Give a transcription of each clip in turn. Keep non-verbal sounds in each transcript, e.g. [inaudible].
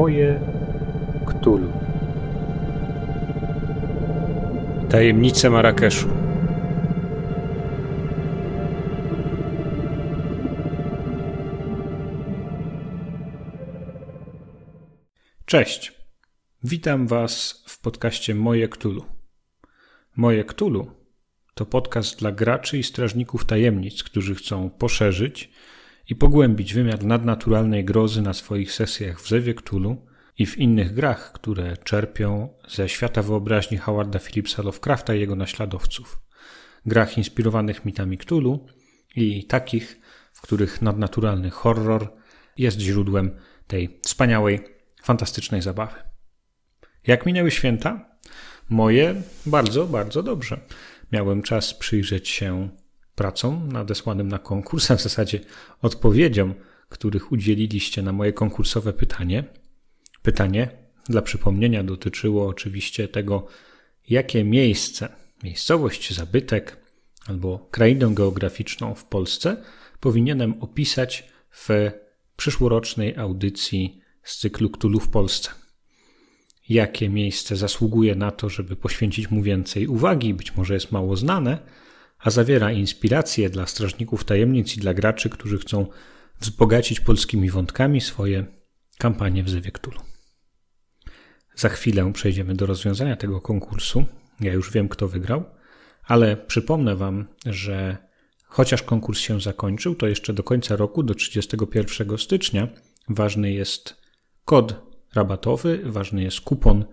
moje Ktulu. Tajemnice Marrakeszu. Cześć. Witam Was w podcaście Moje Ktulu. Moje Ktulu to podcast dla graczy i strażników tajemnic, którzy chcą poszerzyć i pogłębić wymiar nadnaturalnej grozy na swoich sesjach w Zewie Cthulhu i w innych grach, które czerpią ze świata wyobraźni Howarda Phillipsa Lovecrafta i jego naśladowców. Grach inspirowanych mitami Cthulhu i takich, w których nadnaturalny horror jest źródłem tej wspaniałej, fantastycznej zabawy. Jak minęły święta? Moje bardzo, bardzo dobrze. Miałem czas przyjrzeć się pracą nadesłanym na konkurs, a w zasadzie odpowiedzią, których udzieliliście na moje konkursowe pytanie. Pytanie dla przypomnienia dotyczyło oczywiście tego, jakie miejsce, miejscowość, zabytek albo krainę geograficzną w Polsce powinienem opisać w przyszłorocznej audycji z cyklu Ktulu w Polsce. Jakie miejsce zasługuje na to, żeby poświęcić mu więcej uwagi, być może jest mało znane, a zawiera inspiracje dla strażników tajemnic i dla graczy, którzy chcą wzbogacić polskimi wątkami swoje kampanie w Zywiektulu. Za chwilę przejdziemy do rozwiązania tego konkursu. Ja już wiem, kto wygrał, ale przypomnę Wam, że chociaż konkurs się zakończył, to jeszcze do końca roku, do 31 stycznia, ważny jest kod rabatowy, ważny jest kupon,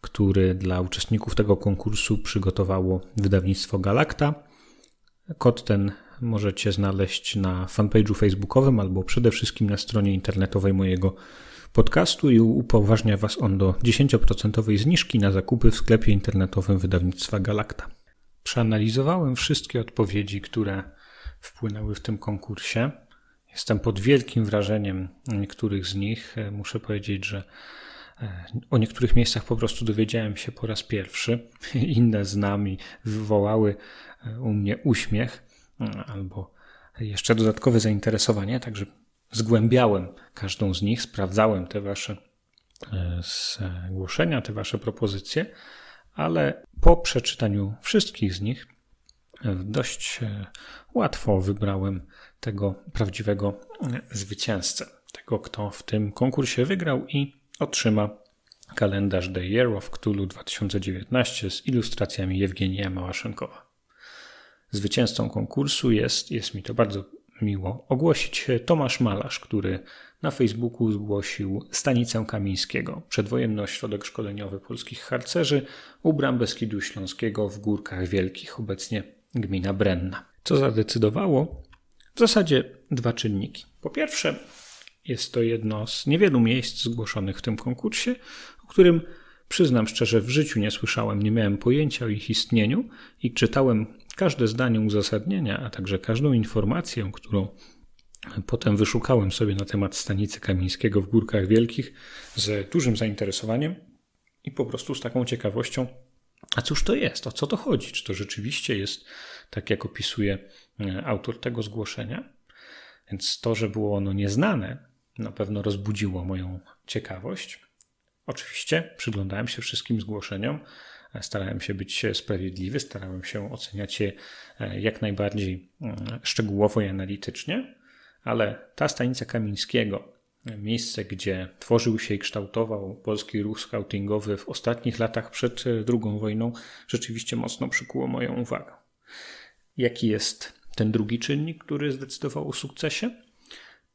który dla uczestników tego konkursu przygotowało wydawnictwo Galakta. Kod ten możecie znaleźć na fanpage'u facebookowym albo przede wszystkim na stronie internetowej mojego podcastu i upoważnia Was on do 10% zniżki na zakupy w sklepie internetowym wydawnictwa Galakta. Przeanalizowałem wszystkie odpowiedzi, które wpłynęły w tym konkursie. Jestem pod wielkim wrażeniem niektórych z nich. Muszę powiedzieć, że e, o niektórych miejscach po prostu dowiedziałem się po raz pierwszy, [laughs] inne z nami wywołały u mnie uśmiech mm, albo jeszcze dodatkowe zainteresowanie, także zgłębiałem każdą z nich, sprawdzałem te wasze zgłoszenia, e, te wasze propozycje, ale po przeczytaniu wszystkich z nich e, dość e, łatwo wybrałem tego prawdziwego zwycięzcę, tego kto w tym konkursie wygrał i otrzyma kalendarz The Year of Cthulhu 2019 z ilustracjami Jewgenia Małaszenkowa. Zwycięzcą konkursu jest, jest mi to bardzo miło, ogłosić Tomasz Malarz, który na Facebooku zgłosił Stanicę Kamińskiego, przedwojenny ośrodek szkoleniowy polskich harcerzy u bram Beskidu Śląskiego w Górkach Wielkich, obecnie gmina Brenna. Co zadecydowało? W zasadzie dwa czynniki. Po pierwsze, jest to jedno z niewielu miejsc zgłoszonych w tym konkursie, o którym przyznam szczerze, w życiu nie słyszałem, nie miałem pojęcia o ich istnieniu i czytałem Każde zdanie uzasadnienia, a także każdą informację, którą potem wyszukałem sobie na temat stanicy Kamińskiego w Górkach Wielkich z dużym zainteresowaniem i po prostu z taką ciekawością a cóż to jest? O co to chodzi? Czy to rzeczywiście jest tak, jak opisuje e, autor tego zgłoszenia? Więc to, że było ono nieznane, na pewno rozbudziło moją ciekawość. Oczywiście przyglądałem się wszystkim zgłoszeniom, starałem się być sprawiedliwy, starałem się oceniać je e, jak najbardziej mm, szczegółowo i analitycznie, ale ta stanica Kamińskiego, miejsce, gdzie tworzył się i kształtował polski ruch scoutingowy w ostatnich latach przed II e, wojną, rzeczywiście mocno przykuło moją uwagę. Jaki jest ten drugi czynnik, który zdecydował o sukcesie?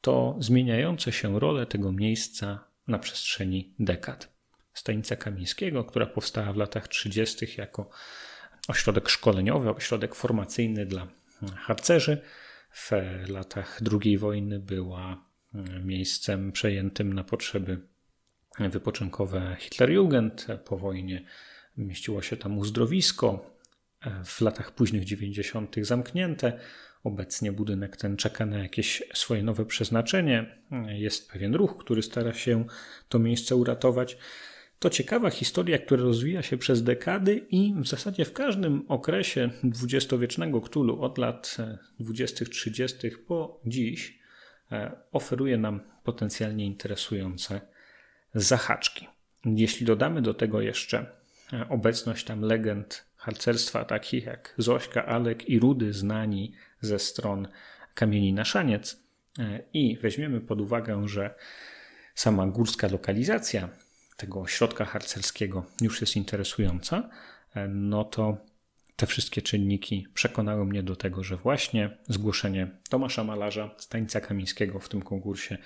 To zmieniające się role tego miejsca na przestrzeni dekad. Stanica Kamińskiego, która powstała w latach 30. jako ośrodek szkoleniowy, ośrodek formacyjny dla mm, harcerzy. W latach II wojny była mm, miejscem przejętym na potrzeby wypoczynkowe Hitlerjugend. Po wojnie mieściło się tam uzdrowisko, w latach późnych 90. zamknięte. Obecnie budynek ten czeka na jakieś swoje nowe przeznaczenie. Jest pewien ruch, który stara się to miejsce uratować. To ciekawa historia, która rozwija się przez dekady i w zasadzie w każdym okresie dwudziestowiecznego Cthulhu od lat 20-30 e, po dziś e, oferuje nam potencjalnie interesujące zahaczki. Jeśli dodamy do tego jeszcze e, obecność tam legend harcerstwa takich jak Zośka, Alek i Rudy znani ze stron Kamieni na Szaniec i weźmiemy pod uwagę, że sama górska lokalizacja tego środka harcerskiego już jest interesująca, e, no to te wszystkie czynniki przekonały mnie do tego, że właśnie zgłoszenie Tomasza Malarza, Stańca Kamińskiego w tym konkursie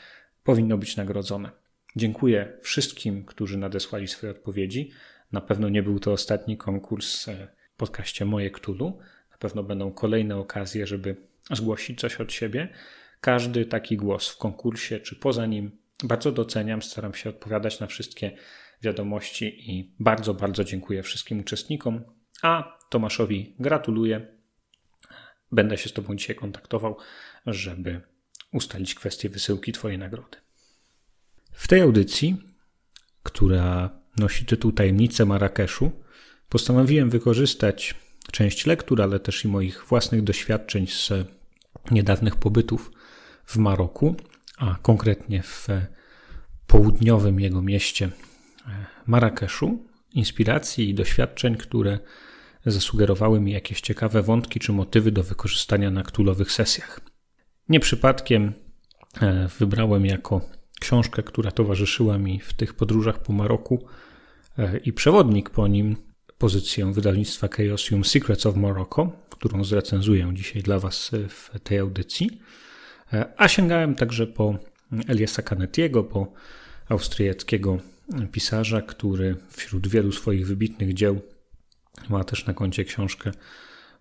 powinno być nagrodzone. Dziękuję wszystkim, którzy nadesłali swoje odpowiedzi. Na pewno nie był to ostatni konkurs e, w podcaście Moje Ktulu. Na pewno będą kolejne okazje, żeby zgłosić coś od siebie. Każdy taki głos w konkursie czy poza nim bardzo doceniam, staram się odpowiadać na wszystkie wiadomości i bardzo, bardzo dziękuję wszystkim uczestnikom. A Tomaszowi gratuluję. Będę się z Tobą dzisiaj kontaktował, żeby ustalić kwestię wysyłki Twojej nagrody. W tej audycji, która nosi tytuł Tajemnice Marrakeszu, postanowiłem wykorzystać część lektur, ale też i moich własnych doświadczeń z niedawnych pobytów w Maroku a konkretnie w południowym jego mieście e, Marrakeszu, inspiracji i doświadczeń, które zasugerowały mi jakieś ciekawe wątki czy motywy do wykorzystania na ktulowych sesjach. Nie przypadkiem e, wybrałem jako książkę, która towarzyszyła mi w tych podróżach po Maroku e, i przewodnik po nim pozycję wydawnictwa Chaosium Secrets of Morocco, którą zrecenzuję dzisiaj dla Was w tej audycji. E, a sięgałem także po Eliasa Canetiego, po austriackiego pisarza, który wśród wielu swoich wybitnych dzieł ma też na koncie książkę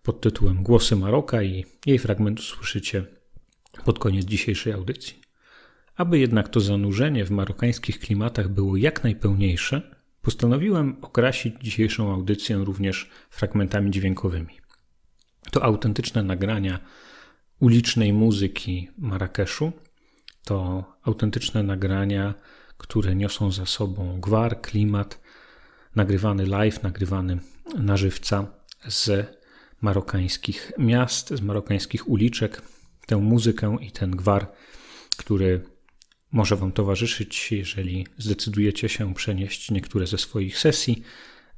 pod tytułem Głosy Maroka i jej fragment usłyszycie pod koniec dzisiejszej audycji. Aby jednak to zanurzenie w marokańskich klimatach było jak najpełniejsze, postanowiłem okrasić dzisiejszą audycję również fragmentami dźwiękowymi. To autentyczne nagrania ulicznej muzyki Marrakeszu. To autentyczne nagrania, które niosą za sobą gwar, klimat, nagrywany live, nagrywany na żywca z marokańskich miast, z marokańskich uliczek. Tę muzykę i ten gwar, który może Wam towarzyszyć, jeżeli zdecydujecie się przenieść niektóre ze swoich sesji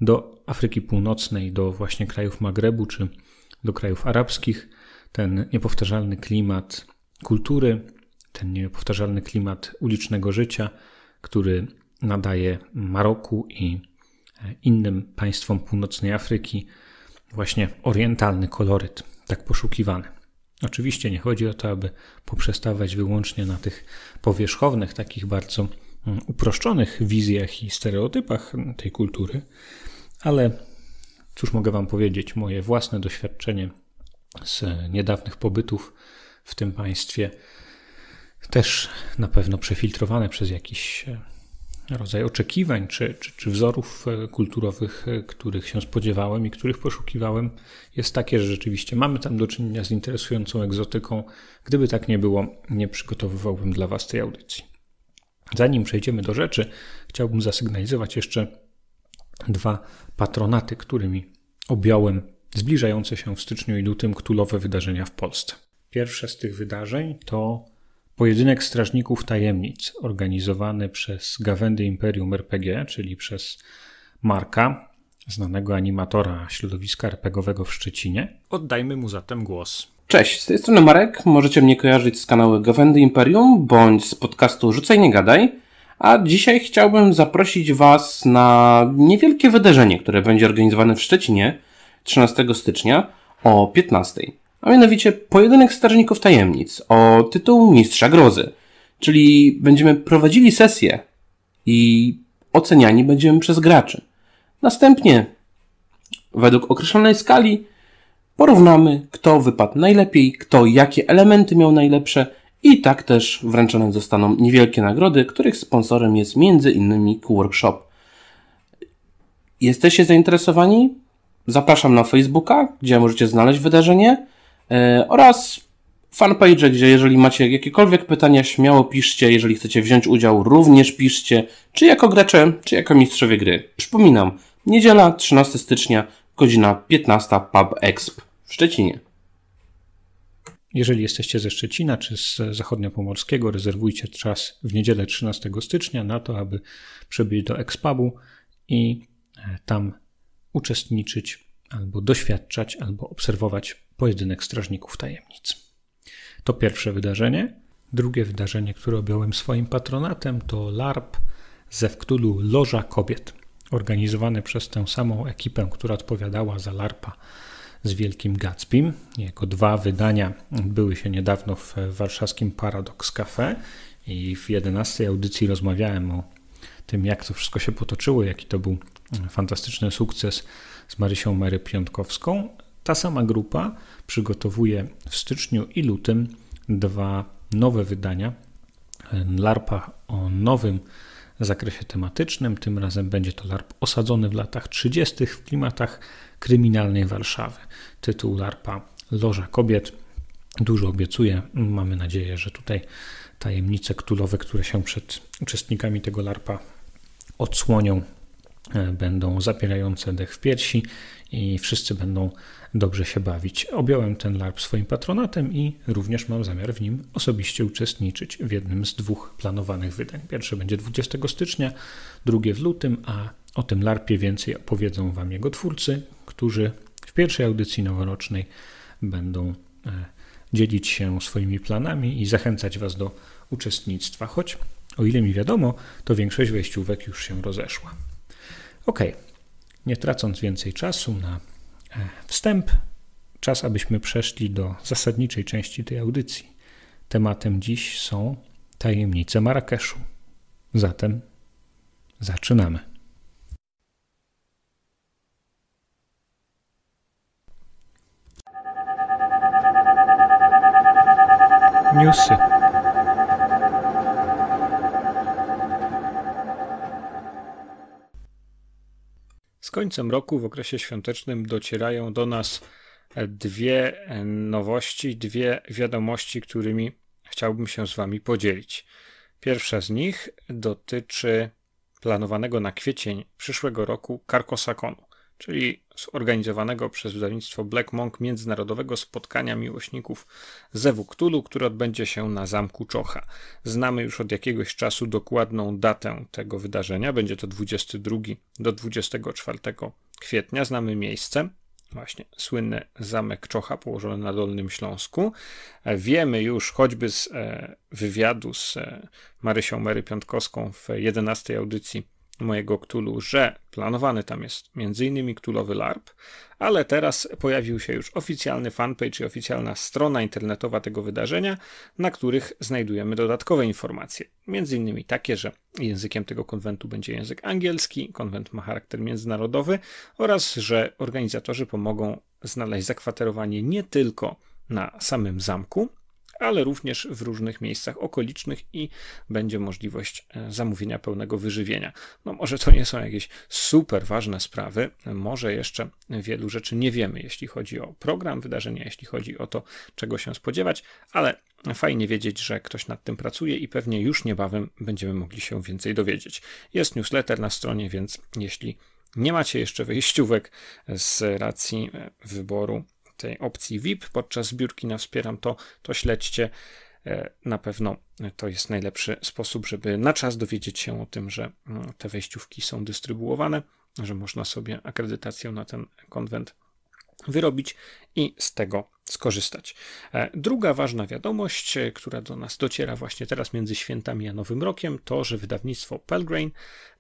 do Afryki Północnej, do właśnie krajów Magrebu czy do krajów arabskich, ten niepowtarzalny klimat kultury, ten niepowtarzalny klimat ulicznego życia, który nadaje Maroku i e, innym państwom północnej Afryki właśnie orientalny koloryt, tak poszukiwany. Oczywiście nie chodzi o to, aby poprzestawać wyłącznie na tych powierzchownych, takich bardzo mm, uproszczonych wizjach i stereotypach mm, tej kultury, ale cóż mogę Wam powiedzieć, moje własne doświadczenie z niedawnych pobytów w tym państwie, też na pewno przefiltrowane przez jakiś e, rodzaj oczekiwań czy, czy, czy wzorów e, kulturowych, e, których się spodziewałem i których poszukiwałem, jest takie, że rzeczywiście mamy tam do czynienia z interesującą egzotyką. Gdyby tak nie było, nie przygotowywałbym dla Was tej audycji. Zanim przejdziemy do rzeczy, chciałbym zasygnalizować jeszcze dwa patronaty, którymi objąłem zbliżające się w styczniu i lutym ktulowe wydarzenia w Polsce. Pierwsze z tych wydarzeń to pojedynek strażników tajemnic organizowany przez Gawendy Imperium RPG, czyli przez Marka, znanego animatora środowiska RPGowego w Szczecinie. Oddajmy mu zatem głos. Cześć, z tej strony Marek. Możecie mnie kojarzyć z kanału Gawendy Imperium bądź z podcastu Rzucaj nie gadaj. A dzisiaj chciałbym zaprosić Was na niewielkie wydarzenie, które będzie organizowane w Szczecinie 13 stycznia o 15, a mianowicie pojedynek Strażników Tajemnic o tytuł Mistrza Grozy, czyli będziemy prowadzili sesję i oceniani będziemy przez graczy. Następnie, według określonej skali, porównamy, kto wypadł najlepiej, kto jakie elementy miał najlepsze i tak też wręczone zostaną niewielkie nagrody, których sponsorem jest m.in. Workshop. Jesteście zainteresowani? Zapraszam na Facebooka, gdzie możecie znaleźć wydarzenie e, oraz fanpage, gdzie jeżeli macie jakiekolwiek pytania, śmiało piszcie. Jeżeli chcecie wziąć udział, również piszcie, czy jako gracze, czy jako mistrzowie gry. Przypominam, niedziela 13 stycznia, godzina 15 Pub Exp w Szczecinie. Jeżeli jesteście ze Szczecina czy z Zachodniopomorskiego, rezerwujcie czas w niedzielę 13 stycznia na to, aby przybyć do Expubu i e, tam uczestniczyć, albo doświadczać, albo obserwować pojedynek strażników tajemnic. To pierwsze wydarzenie. Drugie wydarzenie, które objąłem swoim patronatem, to LARP ze Wktulu Loża Kobiet, organizowane przez tę samą ekipę, która odpowiadała za LARPA z Wielkim Gatsbym. Jako dwa wydania były się niedawno w warszawskim Paradox Cafe i w 11 audycji rozmawiałem o tym, jak to wszystko się potoczyło, jaki to był mm, fantastyczny sukces z Marysią Mary Piątkowską. Ta sama grupa przygotowuje w styczniu i lutym dwa nowe wydania LARPA o nowym zakresie tematycznym. Tym razem będzie to LARP osadzony w latach 30. w klimatach kryminalnej Warszawy. Tytuł LARPA Loża Kobiet. Dużo obiecuje. Mamy nadzieję, że tutaj tajemnice ktulowe, które się przed uczestnikami tego LARPA odsłonią, e, będą zapierające dech w piersi i wszyscy będą dobrze się bawić. Objąłem ten LARP swoim patronatem i również mam zamiar w nim osobiście uczestniczyć w jednym z dwóch planowanych wydań. Pierwsze będzie 20 stycznia, drugie w lutym, a o tym LARPie więcej opowiedzą Wam jego twórcy, którzy w pierwszej audycji noworocznej będą e, dzielić się swoimi planami i zachęcać Was do uczestnictwa, choć o ile mi wiadomo, to większość wejściówek już się rozeszła. Ok, nie tracąc więcej czasu na e, wstęp, czas, abyśmy przeszli do zasadniczej części tej audycji. Tematem dziś są tajemnice Marrakeszu. Zatem zaczynamy. Newsy. końcem roku, w okresie świątecznym, docierają do nas dwie nowości, dwie wiadomości, którymi chciałbym się z Wami podzielić. Pierwsza z nich dotyczy planowanego na kwiecień przyszłego roku Karkosakonu czyli zorganizowanego przez wydawnictwo Black Monk Międzynarodowego Spotkania Miłośników Zewu Ktulu, które odbędzie się na Zamku Czocha. Znamy już od jakiegoś czasu dokładną datę tego wydarzenia. Będzie to 22 do 24 kwietnia. Znamy miejsce. Właśnie słynny zamek Czocha położony na Dolnym Śląsku. Wiemy już choćby z e, wywiadu z e, Marysią Mary Piątkowską w 11 audycji mojego Ktulu, że planowany tam jest m.in. Ktulowy LARP, ale teraz pojawił się już oficjalny fanpage i oficjalna strona internetowa tego wydarzenia, na których znajdujemy dodatkowe informacje. Między innymi takie, że językiem tego konwentu będzie język angielski, konwent ma charakter międzynarodowy oraz, że organizatorzy pomogą znaleźć zakwaterowanie nie tylko na samym zamku, ale również w różnych miejscach okolicznych i będzie możliwość e, zamówienia pełnego wyżywienia. No może to nie są jakieś super ważne sprawy, może jeszcze wielu rzeczy nie wiemy, jeśli chodzi o program wydarzenia, jeśli chodzi o to, czego się spodziewać, ale fajnie wiedzieć, że ktoś nad tym pracuje i pewnie już niebawem będziemy mogli się więcej dowiedzieć. Jest newsletter na stronie, więc jeśli nie macie jeszcze wyjściówek z racji e, wyboru tej opcji VIP podczas zbiórki na Wspieram to, to śledźcie. E, na pewno to jest najlepszy sposób, żeby na czas dowiedzieć się o tym, że mm, te wejściówki są dystrybuowane, że można sobie akredytację na ten konwent wyrobić i z tego skorzystać. E, druga ważna wiadomość, e, która do nas dociera właśnie teraz między świętami a Nowym Rokiem, to że wydawnictwo Pelgrane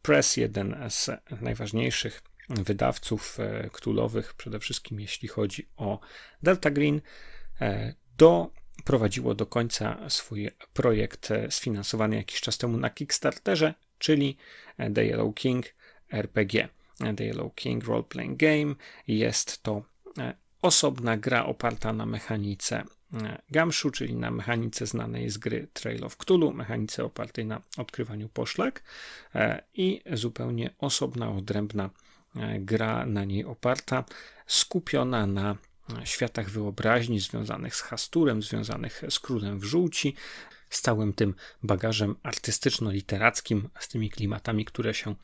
Press, jeden z najważniejszych wydawców e, królowych, przede wszystkim jeśli chodzi o Delta Green, e, doprowadziło do końca swój projekt e, sfinansowany jakiś czas temu na Kickstarterze, czyli The Yellow King RPG. The Yellow King Role Playing Game jest to osobna gra oparta na mechanice Gamszu, czyli na mechanice znanej z gry Trail of Cthulhu, mechanice opartej na odkrywaniu poszlak i zupełnie osobna, odrębna gra na niej oparta, skupiona na światach wyobraźni związanych z Hasturem, związanych z Królem w Żółci, z całym tym bagażem artystyczno-literackim, z tymi klimatami, które się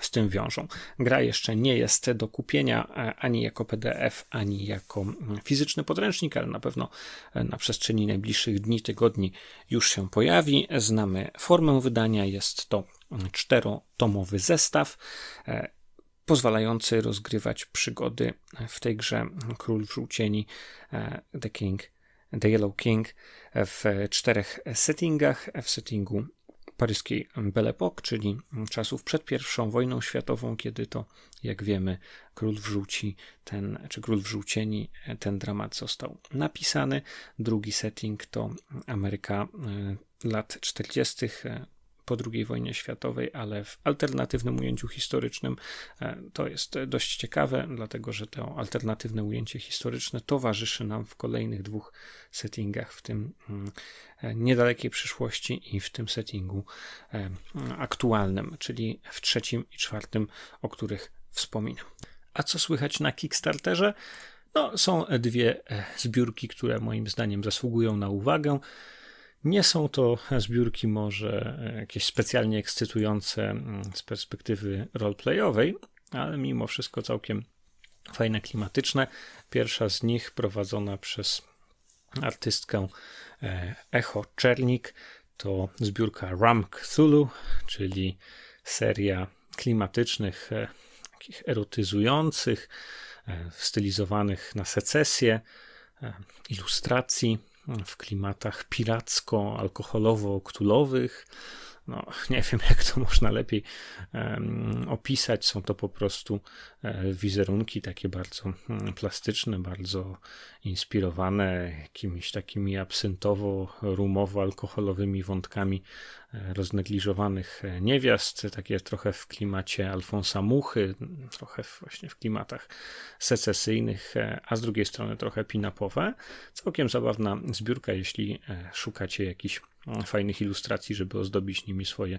z tym wiążą. Gra jeszcze nie jest do kupienia e, ani jako PDF, ani jako mm, fizyczny podręcznik, ale na pewno e, na przestrzeni najbliższych dni, tygodni już się pojawi. Znamy formę wydania, jest to mm, czterotomowy zestaw e, pozwalający rozgrywać przygody w tej grze Król w Żółcieni, e, The King, The Yellow King w czterech settingach, w settingu paryskiej Belle Époque, czyli czasów przed pierwszą wojną światową, kiedy to, jak wiemy, król wrzuci ten, czy król wrzucieni, ten dramat został napisany. Drugi setting to Ameryka e, lat 40., po II wojnie światowej, ale w alternatywnym ujęciu historycznym. E, to jest dość ciekawe, dlatego że to alternatywne ujęcie historyczne towarzyszy nam w kolejnych dwóch settingach, w tym mm, e, niedalekiej przyszłości i w tym settingu e, mm, aktualnym, czyli w trzecim i czwartym, o których wspominam. A co słychać na Kickstarterze? No, są dwie zbiórki, które moim zdaniem zasługują na uwagę. Nie są to zbiórki może e, jakieś specjalnie ekscytujące mm, z perspektywy roleplayowej, ale mimo wszystko całkiem fajne, klimatyczne. Pierwsza z nich prowadzona przez artystkę e, Echo Czernik to zbiórka Ram Cthulhu, czyli seria klimatycznych, e, takich erotyzujących, stylizowanych na secesję ilustracji w klimatach piracko alkoholowo ktulowych No, nie wiem, jak to można lepiej um, opisać. Są to po prostu e, wizerunki takie bardzo mm, plastyczne, bardzo inspirowane jakimiś takimi absyntowo-rumowo-alkoholowymi wątkami roznegliżowanych e, niewiast, takie trochę w klimacie Alfonsa Muchy, trochę właśnie w klimatach secesyjnych, e, a z drugiej strony trochę pinapowe. Całkiem zabawna zbiórka, jeśli e, szukacie jakichś mm, fajnych ilustracji, żeby ozdobić nimi swoje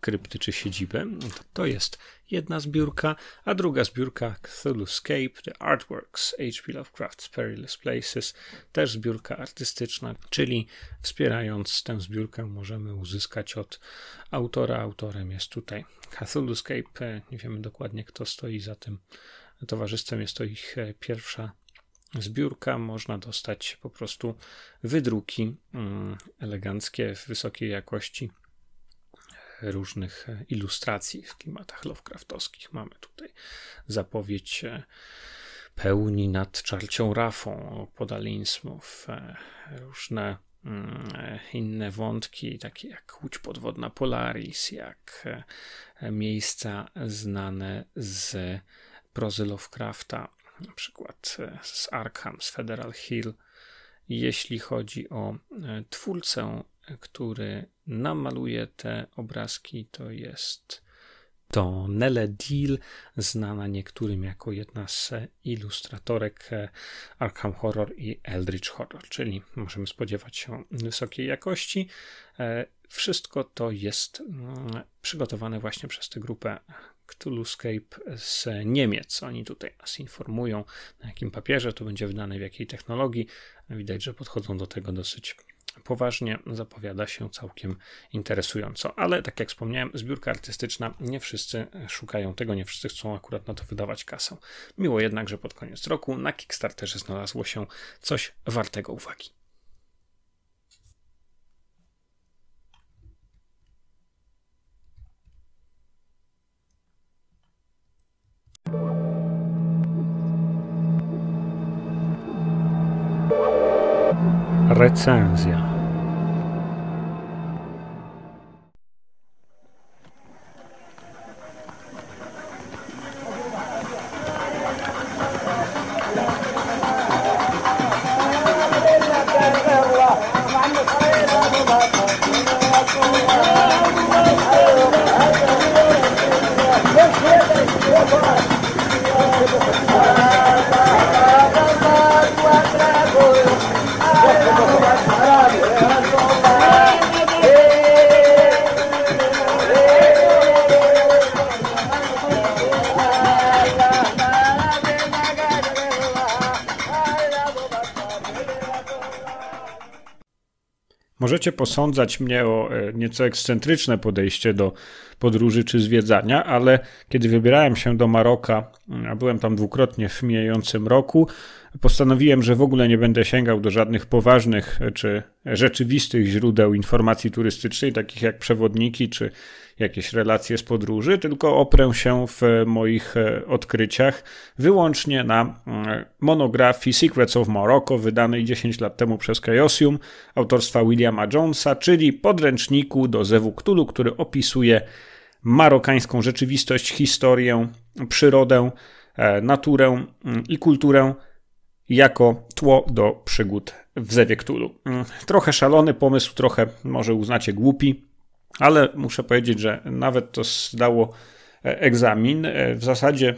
krypty czy siedziby. To jest jedna zbiórka, a druga zbiórka Cthulhuscape, The Artworks, H.P. Lovecraft's Perilous Places, też zbiórka artystyczna, czyli wspierając tę zbiórkę możemy uzyskać od autora. Autorem jest tutaj Cthulhuscape, nie wiemy dokładnie kto stoi za tym towarzystwem, jest to ich e, pierwsza zbiórka można dostać po prostu wydruki mm, eleganckie w wysokiej jakości różnych ilustracji w klimatach Lovecraftowskich. Mamy tutaj zapowiedź e, pełni nad czarcią rafą podalinsmów, e, różne mm, inne wątki, takie jak łódź podwodna Polaris, jak e, miejsca znane z prozy Lovecrafta, na przykład z Arkham, z Federal Hill. Jeśli chodzi o twórcę, który namaluje te obrazki, to jest to Nele Deal, znana niektórym jako jedna z ilustratorek e, Arkham Horror i Eldritch Horror, czyli możemy spodziewać się wysokiej jakości. E, wszystko to jest mm, przygotowane właśnie przez tę grupę Cthulhuscape z Niemiec. Oni tutaj nas informują, na jakim papierze to będzie wydane, w jakiej technologii. Widać, że podchodzą do tego dosyć poważnie zapowiada się całkiem interesująco. Ale tak jak wspomniałem, zbiórka artystyczna, nie wszyscy szukają tego, nie wszyscy chcą akurat na to wydawać kasę. Miło jednak, że pod koniec roku na Kickstarterze znalazło się coś wartego uwagi. recenzja możecie posądzać mnie o e, nieco ekscentryczne podejście do podróży czy zwiedzania, ale kiedy wybierałem się do Maroka, a byłem tam dwukrotnie w mijającym roku, postanowiłem, że w ogóle nie będę sięgał do żadnych poważnych e, czy rzeczywistych źródeł informacji turystycznej, takich jak przewodniki czy jakieś relacje z podróży, tylko oprę się w moich e, odkryciach wyłącznie na mm, monografii Secrets of Morocco, wydanej 10 lat temu przez Kajosium, autorstwa Williama Jonesa, czyli podręczniku do Zewu Ktulu, który opisuje marokańską rzeczywistość, historię, przyrodę, e, naturę mm, i kulturę jako tło do przygód w Zewie Cthulhu. Mm, trochę szalony pomysł, trochę może uznacie głupi, ale muszę powiedzieć, że nawet to zdało e, egzamin. E, w zasadzie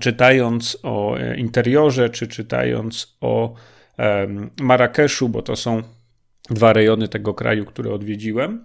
czytając o e, interiorze, czy czytając o Marrakeszu, bo to są dwa rejony tego kraju, które odwiedziłem,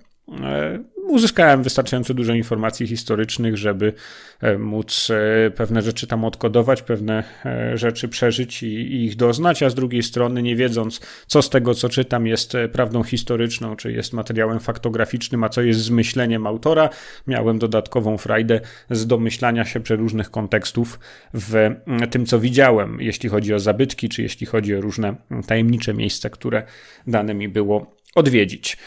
uzyskałem wystarczająco dużo informacji historycznych, żeby e, móc e, pewne rzeczy tam odkodować, pewne e, rzeczy przeżyć i, i, ich doznać, a z drugiej strony nie wiedząc, co z tego, co czytam, jest prawdą historyczną, czy jest materiałem faktograficznym, a co jest zmyśleniem autora, miałem dodatkową frajdę z domyślania się przeróżnych kontekstów w tym, co widziałem, jeśli chodzi o zabytki, czy jeśli chodzi o różne tajemnicze miejsca, które dane mi było odwiedzić.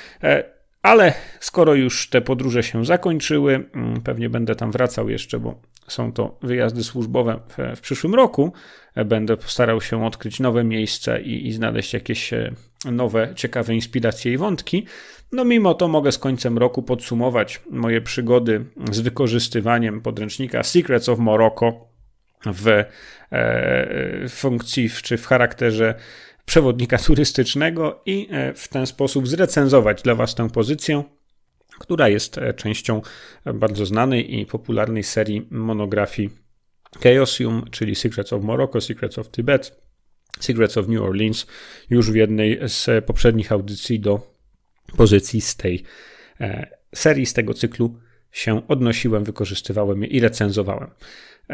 Ale skoro już te podróże się zakończyły, mm, pewnie będę tam wracał jeszcze, bo są to wyjazdy służbowe w, w przyszłym roku. E, będę starał się odkryć nowe miejsca i, i, znaleźć jakieś e, nowe, ciekawe inspiracje i wątki. No, mimo to mogę z końcem roku podsumować moje przygody z wykorzystywaniem podręcznika Secrets of Morocco w, e, w funkcji czy w charakterze przewodnika turystycznego i e, w ten sposób zrecenzować dla Was tę pozycję, która jest e, częścią e, bardzo znanej i popularnej serii monografii Chaosium, czyli Secrets of Morocco, Secrets of Tibet, Secrets of New Orleans, już w jednej z poprzednich audycji do pozycji z tej serii, z tego cyklu się odnosiłem, wykorzystywałem je i recenzowałem.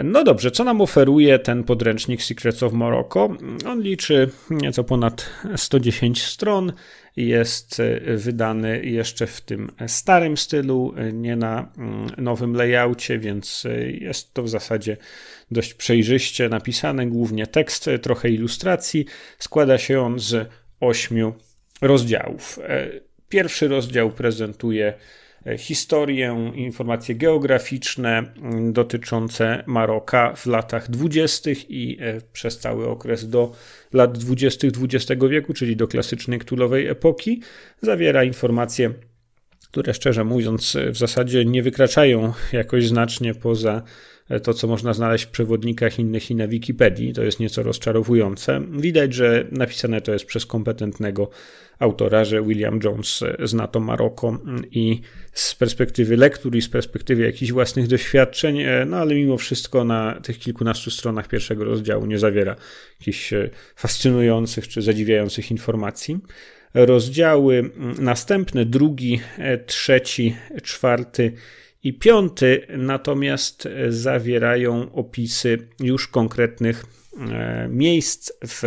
No dobrze, co nam oferuje ten podręcznik Secrets of Morocco? On liczy nieco ponad 110 stron, jest wydany jeszcze w tym starym stylu, nie na mm, nowym layoutie, więc jest to w zasadzie dość przejrzyście napisane, głównie tekst, trochę ilustracji. Składa się on z ośmiu rozdziałów. Pierwszy rozdział prezentuje E, historię, informacje geograficzne mm, dotyczące Maroka w latach dwudziestych i e, przez cały okres do lat dwudziestych XX wieku, czyli do klasycznej królowej epoki. Zawiera informacje które szczerze mówiąc e, w zasadzie nie wykraczają jakoś znacznie poza to, co można znaleźć w przewodnikach innych i na Wikipedii. To jest nieco rozczarowujące. Widać, że napisane to jest przez kompetentnego autora, że William Jones zna to Maroko i z perspektywy lektur i z perspektywy jakichś własnych doświadczeń, e, no ale mimo wszystko na tych kilkunastu stronach pierwszego rozdziału nie zawiera jakichś e, fascynujących czy zadziwiających informacji rozdziały następne, drugi, e, trzeci, czwarty i piąty, natomiast zawierają opisy już konkretnych miejsc w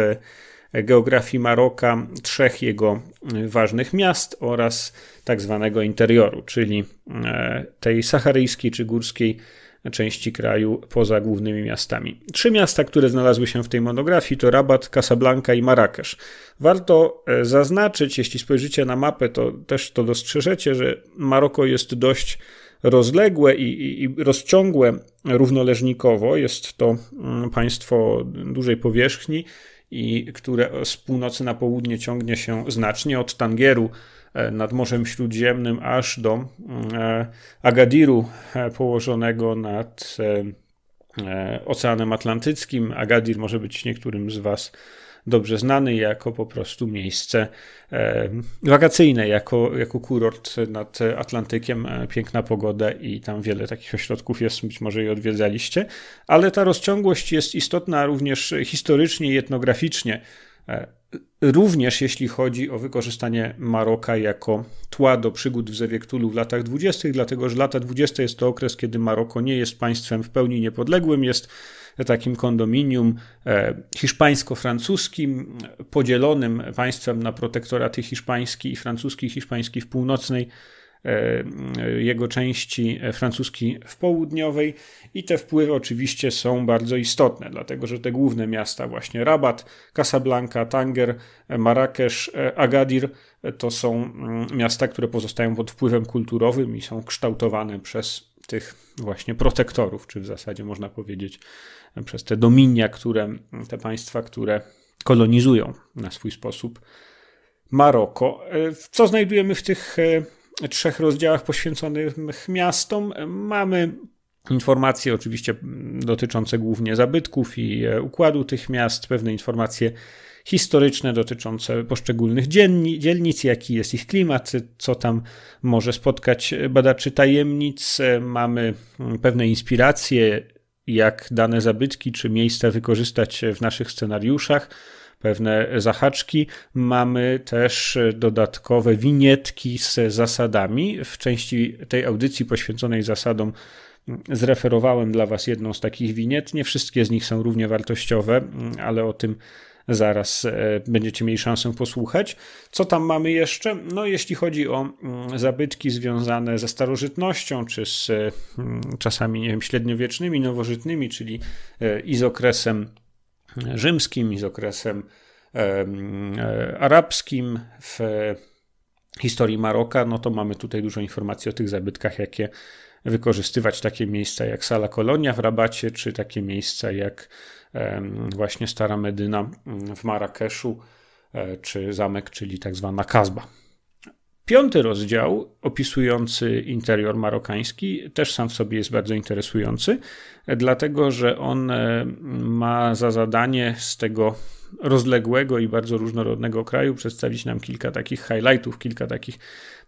geografii Maroka trzech jego e, ważnych miast oraz tak zwanego interioru, czyli e, tej saharyjskiej czy górskiej części kraju poza głównymi miastami. Trzy miasta, które znalazły się w tej monografii to Rabat, Casablanca i Marrakesz. Warto e, zaznaczyć, jeśli spojrzycie na mapę, to też to dostrzeżecie, że Maroko jest dość rozległe i, i, i rozciągłe równoleżnikowo. Jest to mm, państwo dużej powierzchni, i które z północy na południe ciągnie się znacznie od Tangieru e, nad Morzem Śródziemnym aż do e, Agadiru e, położonego nad Oceanem Atlantyckim. Agadir może być niektórym z Was dobrze znany jako po prostu miejsce e, wakacyjne, jako, jako kurort nad Atlantykiem, e, piękna pogoda i tam wiele takich ośrodków jest, być może je odwiedzaliście, ale ta rozciągłość jest istotna również historycznie i etnograficznie. E, również jeśli chodzi o wykorzystanie Maroka jako tła do przygód w Zewiektulu w latach dwudziestych, dlatego że lata dwudzieste jest to okres, kiedy Maroko nie jest państwem w pełni niepodległym, jest takim kondominium e, hiszpańsko-francuskim, podzielonym państwem na protektoraty hiszpański i francuski, hiszpański w północnej e, jego części e, francuski w południowej i te wpływy oczywiście są bardzo istotne, dlatego że te główne miasta właśnie Rabat, Casablanca, Tanger, Marrakesz, Agadir to są mm, miasta, które pozostają pod wpływem kulturowym i są kształtowane przez tych właśnie protektorów, czy w zasadzie można powiedzieć przez te dominia, które te państwa, które kolonizują na swój sposób Maroko. Co znajdujemy w tych e, trzech rozdziałach poświęconych miastom? Mamy informacje oczywiście dotyczące głównie zabytków i e, układu tych miast, pewne informacje historyczne dotyczące poszczególnych dzielnic, jaki jest ich klimat, co tam może spotkać badaczy tajemnic. Mamy mm, pewne inspiracje, jak dane zabytki czy miejsca wykorzystać w naszych scenariuszach pewne zahaczki. Mamy też dodatkowe winietki z zasadami. W części tej audycji poświęconej zasadom mm, zreferowałem dla Was jedną z takich winiet. Nie wszystkie z nich są równie wartościowe, mm, ale o tym zaraz e, będziecie mieli szansę posłuchać. Co tam mamy jeszcze? No, jeśli chodzi o mm, zabytki związane ze starożytnością, czy z e, mm, czasami nie wiem, średniowiecznymi, nowożytnymi, czyli e, i z okresem rzymskim, i z okresem mm, arabskim w historii Maroka, no to mamy tutaj dużo informacji o tych zabytkach, jakie wykorzystywać takie miejsca jak Sala Kolonia w Rabacie, czy takie miejsca jak właśnie Stara Medyna mm, w Marrakeszu, e, czy zamek, czyli tak zwana Kazba. Piąty rozdział, opisujący interior marokański, też sam w sobie jest bardzo interesujący, dlatego że on e, ma za zadanie z tego rozległego i bardzo różnorodnego kraju przedstawić nam kilka takich highlightów, kilka takich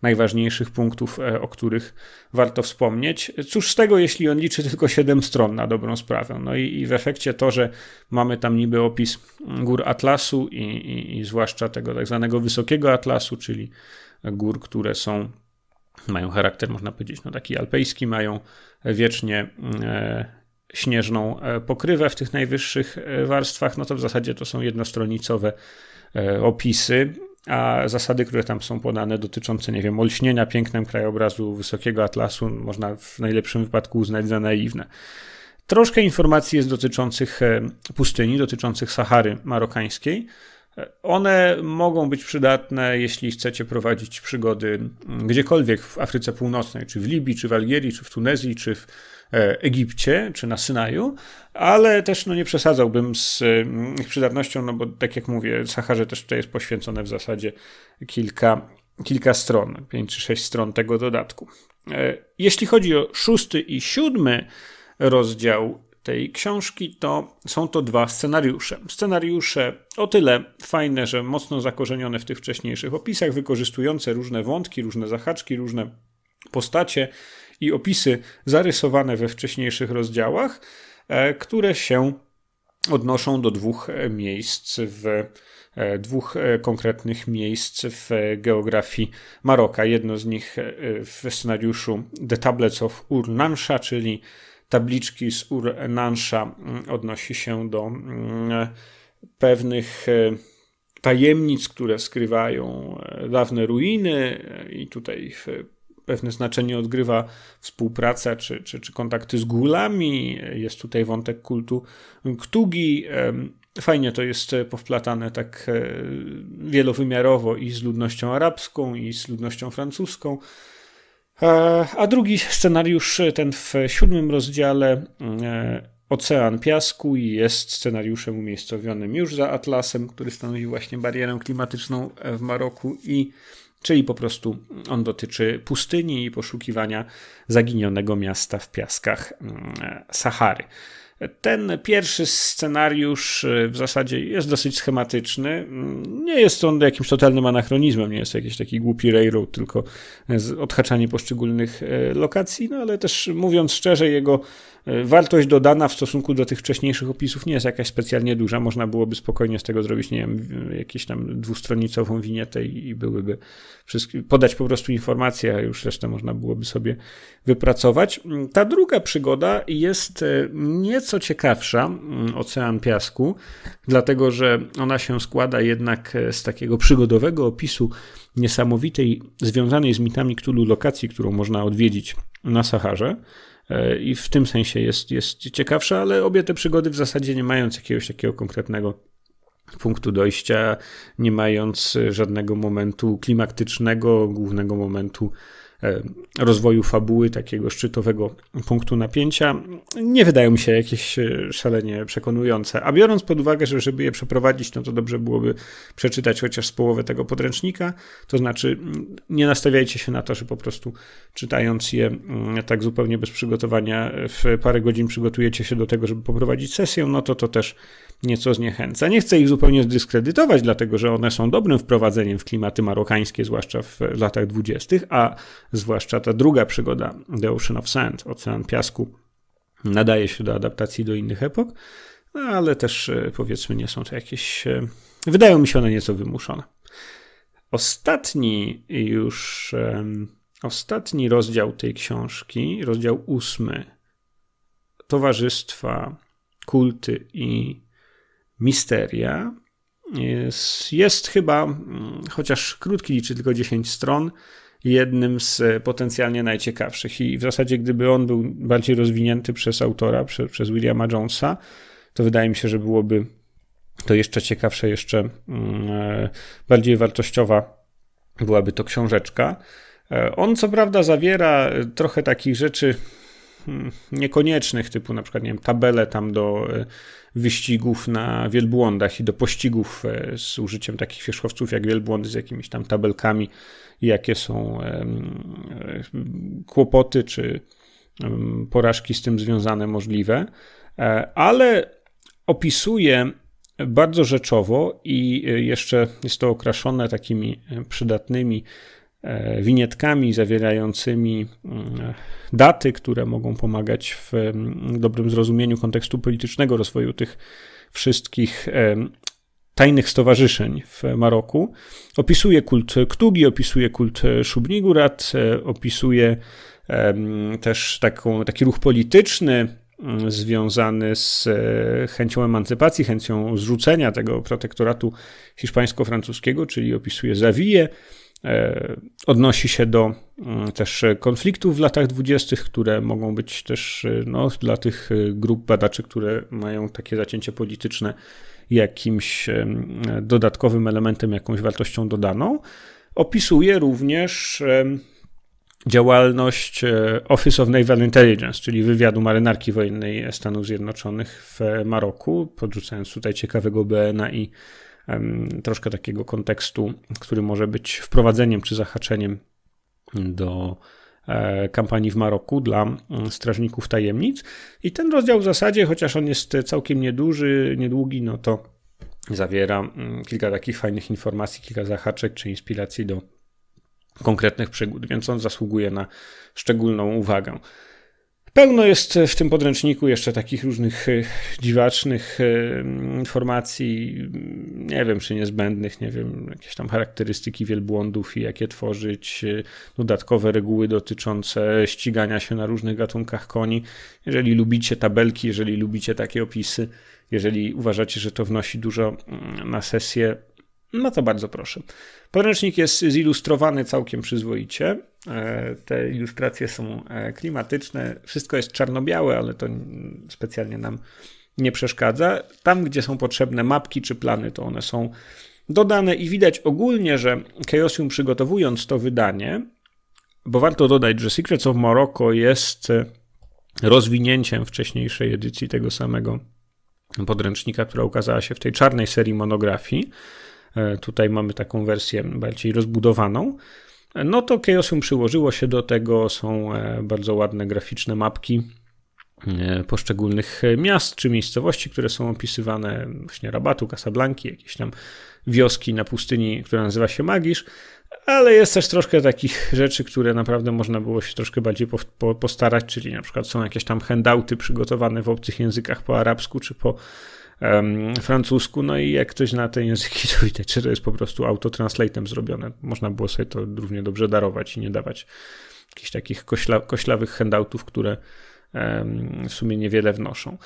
najważniejszych punktów, e, o których warto wspomnieć. Cóż z tego, jeśli on liczy tylko 7 stron na dobrą sprawę. No i, i w efekcie to, że mamy tam niby opis gór Atlasu i, i, i zwłaszcza tego tak zwanego wysokiego Atlasu, czyli gór, które są mają charakter, można powiedzieć, no taki alpejski, mają wiecznie e, śnieżną e, pokrywę w tych najwyższych e, warstwach, no to w zasadzie to są jednostronicowe opisy a zasady, które tam są podane dotyczące, nie wiem, olśnienia pięknem krajobrazu Wysokiego Atlasu można w najlepszym wypadku uznać za naiwne. Troszkę informacji jest dotyczących e, pustyni, dotyczących Sahary Marokańskiej. E, one mogą być przydatne, jeśli chcecie prowadzić przygody gdziekolwiek w Afryce Północnej, czy w Libii, czy w Algierii, czy w Tunezji, czy w E, Egipcie czy na Synaju, ale też no, nie przesadzałbym z mm, ich przydatnością, no bo tak jak mówię, Saharze też tutaj jest poświęcone w zasadzie kilka, kilka stron, pięć czy sześć stron tego dodatku. E, jeśli chodzi o szósty i siódmy rozdział tej książki, to są to dwa scenariusze. Scenariusze o tyle fajne, że mocno zakorzenione w tych wcześniejszych opisach, wykorzystujące różne wątki, różne zahaczki, różne postacie, i opisy zarysowane we wcześniejszych rozdziałach, e, które się odnoszą do dwóch e, miejsc w e, dwóch konkretnych miejsc w geografii Maroka. Jedno z nich w scenariuszu The Tablets of Urnansha, czyli tabliczki z Urnansha mm, odnosi się do mm, pewnych tajemnic, które skrywają dawne ruiny i tutaj pewne znaczenie odgrywa współpraca czy, czy, czy kontakty z gulami. Jest tutaj wątek kultu Ktugi. Fajnie to jest e, powplatane tak e, wielowymiarowo i z ludnością arabską, i z ludnością francuską. E, a drugi scenariusz, ten w siódmym rozdziale, Ocean Piasku, jest scenariuszem umiejscowionym już za Atlasem, który stanowi właśnie barierę klimatyczną w Maroku i czyli po prostu on dotyczy pustyni i poszukiwania zaginionego miasta w piaskach mm, Sahary. Ten pierwszy scenariusz y, w zasadzie jest dosyć schematyczny. Mm, nie jest on jakimś totalnym anachronizmem, nie jest to jakiś taki głupi railroad, tylko odhaczanie poszczególnych y, lokacji, no ale też mówiąc szczerze, jego E, wartość dodana w stosunku do tych wcześniejszych opisów nie jest jakaś specjalnie duża. Można byłoby spokojnie z tego zrobić, nie wiem, jakieś tam dwustronicową winietę i byłyby wszystkie, podać po prostu informacje, a już resztę można byłoby sobie wypracować. Ta druga przygoda jest e, nieco ciekawsza, mm, Ocean Piasku, dlatego że ona się składa jednak e, z takiego przygodowego opisu niesamowitej, związanej z mitami Cthulhu lokacji, którą można odwiedzić na Saharze. E, i w tym sensie jest, jest ciekawsza, ale obie te przygody w zasadzie nie mając jakiegoś takiego konkretnego punktu dojścia, nie mając e, żadnego momentu klimaktycznego, głównego momentu E, rozwoju fabuły, takiego szczytowego punktu napięcia, nie wydają mi się jakieś e, szalenie przekonujące. A biorąc pod uwagę, że żeby je przeprowadzić, no to dobrze byłoby przeczytać chociaż z połowę tego podręcznika, to znaczy mm, nie nastawiajcie się na to, że po prostu czytając je mm, tak zupełnie bez przygotowania w parę godzin przygotujecie się do tego, żeby poprowadzić sesję, no to to też nieco zniechęca. Nie chcę ich zupełnie zdyskredytować, dlatego że one są dobrym wprowadzeniem w klimaty marokańskie, zwłaszcza w latach dwudziestych, a zwłaszcza ta druga przygoda, The Ocean of Sand, Ocean Piasku, nadaje się do adaptacji do innych epok, no, ale też e, powiedzmy nie są to jakieś, e, wydają mi się one nieco wymuszone. Ostatni już, ostatni rozdział tej książki, rozdział ósmy, towarzystwa, kulty i Misteria. Jest, jest chyba, mm, chociaż krótki, liczy tylko 10 stron, jednym z e, potencjalnie najciekawszych. I w zasadzie, gdyby on był bardziej rozwinięty przez autora, przez, przez Williama Jonesa, to wydaje mi się, że byłoby to jeszcze ciekawsze, jeszcze mm, e, bardziej wartościowa byłaby to książeczka. E, on co prawda zawiera trochę takich rzeczy mm, niekoniecznych, typu na przykład nie wiem, tabelę tam do wyścigów na wielbłądach i do pościgów e, z użyciem takich wierzchowców jak wielbłądy z jakimiś tam tabelkami, jakie są e, kłopoty czy porażki z tym związane możliwe, e, ale opisuje bardzo rzeczowo i jeszcze jest to okraszone takimi przydatnymi E, winietkami zawierającymi e, daty, które mogą pomagać w dobrym zrozumieniu kontekstu politycznego rozwoju tych wszystkich e, tajnych stowarzyszeń w Maroku. Opisuje kult Ktugi, opisuje kult Szubnigurat, opisuje też taką, taki ruch polityczny, związany z chęcią emancypacji, chęcią zrzucenia tego protektoratu hiszpańsko-francuskiego, czyli opisuje Zawiję, E, odnosi się do mm, też konfliktów w latach dwudziestych, które mogą być też e, no, dla tych e, grup badaczy, które mają takie zacięcie polityczne, jakimś dodatkowym elementem, jakąś wartością dodaną. Opisuje również działalność Office of Naval Intelligence, czyli wywiadu marynarki wojennej Stanów Zjednoczonych w Maroku, podrzucając tutaj ciekawego BNA i troszkę takiego kontekstu, który może być wprowadzeniem czy zahaczeniem do e, kampanii w Maroku dla strażników tajemnic. I ten rozdział w zasadzie, chociaż on jest całkiem nieduży, niedługi, no to zawiera kilka takich fajnych informacji, kilka zahaczek czy inspiracji do konkretnych przygód, więc on zasługuje na szczególną uwagę. Pełno jest e, w tym podręczniku jeszcze takich różnych e, dziwacznych informacji, e, mm, mm, nie wiem czy niezbędnych, nie wiem, jakieś tam charakterystyki wielbłądów i jakie tworzyć, dodatkowe reguły dotyczące ścigania się na różnych gatunkach koni. Jeżeli lubicie tabelki, jeżeli lubicie takie opisy, jeżeli uważacie, że to wnosi dużo mm, na sesję, no to bardzo proszę. Podręcznik jest zilustrowany całkiem przyzwoicie. E, te ilustracje są e, klimatyczne. Wszystko jest czarno-białe, ale to specjalnie nam nie przeszkadza. Tam, gdzie są potrzebne mapki czy plany, to one są dodane i widać ogólnie, że Chaosium przygotowując to wydanie, bo warto dodać, że Secrets of Morocco jest e, rozwinięciem wcześniejszej edycji tego samego podręcznika, która ukazała się w tej czarnej serii monografii. E, tutaj mamy taką wersję bardziej rozbudowaną. E, no to Chaosium przyłożyło się do tego, są e, bardzo ładne graficzne mapki poszczególnych miast czy miejscowości, które są opisywane, właśnie Rabatu, Casablanki, jakieś tam wioski na pustyni, która nazywa się Magisz, ale jest też troszkę takich rzeczy, które naprawdę można było się troszkę bardziej po, po, postarać, czyli na przykład są jakieś tam handouty przygotowane w obcych językach po arabsku czy po um, francusku, no i jak ktoś na te języki, [laughs] to widać, że to jest po prostu autotranslatem zrobione. Można było sobie to równie dobrze darować i nie dawać jakichś takich kośla, koślawych handoutów, które um, w sumie niewiele wnoszą.